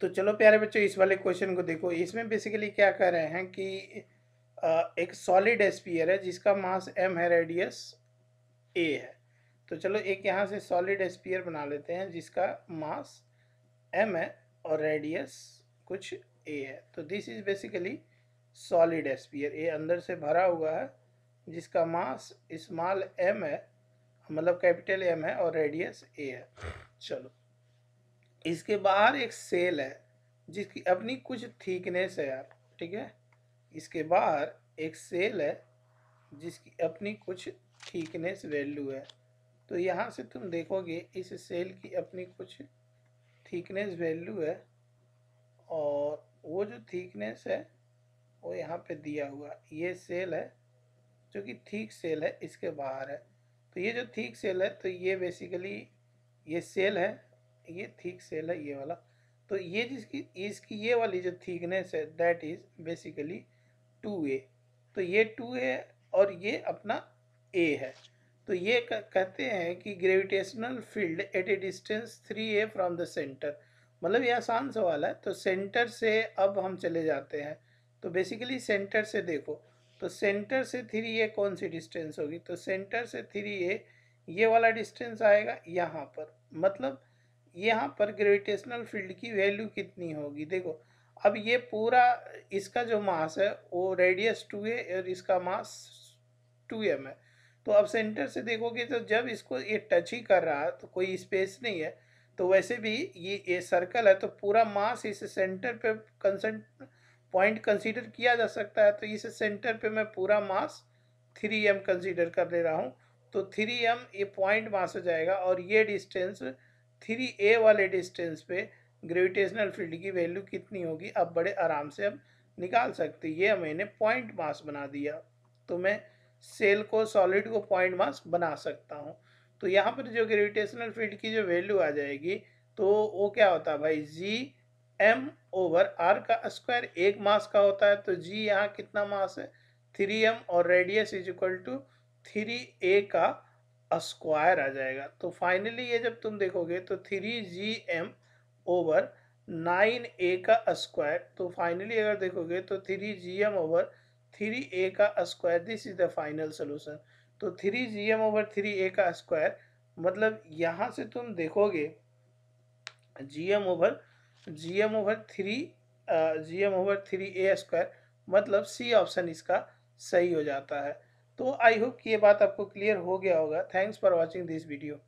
तो चलो प्यारे बच्चों इस वाले क्वेश्चन को देखो इसमें बेसिकली क्या कह रहे हैं कि एक सॉलिड एस्पियर है जिसका मास एम है रेडियस ए है तो चलो एक यहाँ से सॉलिड एस्पियर बना लेते हैं जिसका मास एम है और रेडियस कुछ ए है तो this is basically solid sphere a अंदर से भरा हुआ है जिसका मास स्मॉल एम है मतलब कैपिटल एम है और रेडियस ए है चलो इसके बाहर एक सेल है जिसकी अपनी कुछ थीकनेस है यार ठीक है इसके बाहर एक सेल है जिसकी अपनी कुछ थीकनेस वैल्यू है तो यहाँ से तुम देखोगे इस सेल की अपनी कुछ थीकनेस वैल्यू है और वो जो थीकनेस है वो यहाँ पे दिया हुआ ये सेल है जो कि थीक सेल है इसके बाहर है तो ये जो थीक सेल है तो ये बेसिकली ये सेल है ये थीक सेल है ये वाला तो ये जिसकी इसकी ये वाली जो थीकनेस है that is basically two a तो ये टू ए और ये अपना ए है तो ये कहते हैं कि gravitational field at a distance three a from the centre मतलब ये आसान सवाल है तो सेंटर से अब हम चले जाते हैं तो बेसिकली सेंटर से देखो तो सेंटर से थ्री ए कौन सी डिस्टेंस होगी तो सेंटर से थ्री ए ये वाला डिस्टेंस आएगा यहाँ पर मतलब यहाँ पर ग्रेविटेशनल फील्ड की वैल्यू कितनी होगी देखो अब ये पूरा इसका जो मास है वो रेडियस टू ए और इसका मास टू एम है तो अब सेंटर से देखोगे तो जब इसको ये टच ही कर रहा तो कोई स्पेस नहीं है तो वैसे भी ये ये सर्कल है तो पूरा मास इस सेंटर पे कंसेंट पॉइंट कंसीडर किया जा सकता है तो इस सेंटर पे मैं पूरा मास थ्री एम कंसीडर कर ले रहा हूँ तो थ्री एम ये पॉइंट मास हो जाएगा और ये डिस्टेंस थ्री ए वाले डिस्टेंस पे ग्रेविटेशनल फील्ड की वैल्यू कितनी होगी अब बड़े आराम से हम निकाल सकते ये मैंने पॉइंट मास बना दिया तो मैं सेल को सॉलिड को पॉइंट मास बना सकता हूँ तो यहाँ पर जो ग्रेविटेशनल फील्ड की जो वैल्यू आ जाएगी तो वो क्या होता है भाई जी एम ओवर आर का स्क्वायर एक मास का होता है तो जी यहाँ कितना मास है थ्री एम और radius is equal to three a का स्क्वायर आ जाएगा तो फाइनली ये जब तुम देखोगे तो three G M over nine a का स्क्वायर तो फाइनली अगर देखोगे तो three G M over three a का square this is the final solution तो three G M over three a का स्क्वायर मतलब यहाँ से तुम देखोगे G M over G M over three G M over three a square मतलब C option इसका सही हो जाता है तो आई होप कि ये बात आपको क्लियर हो गया होगा thanks for watching this video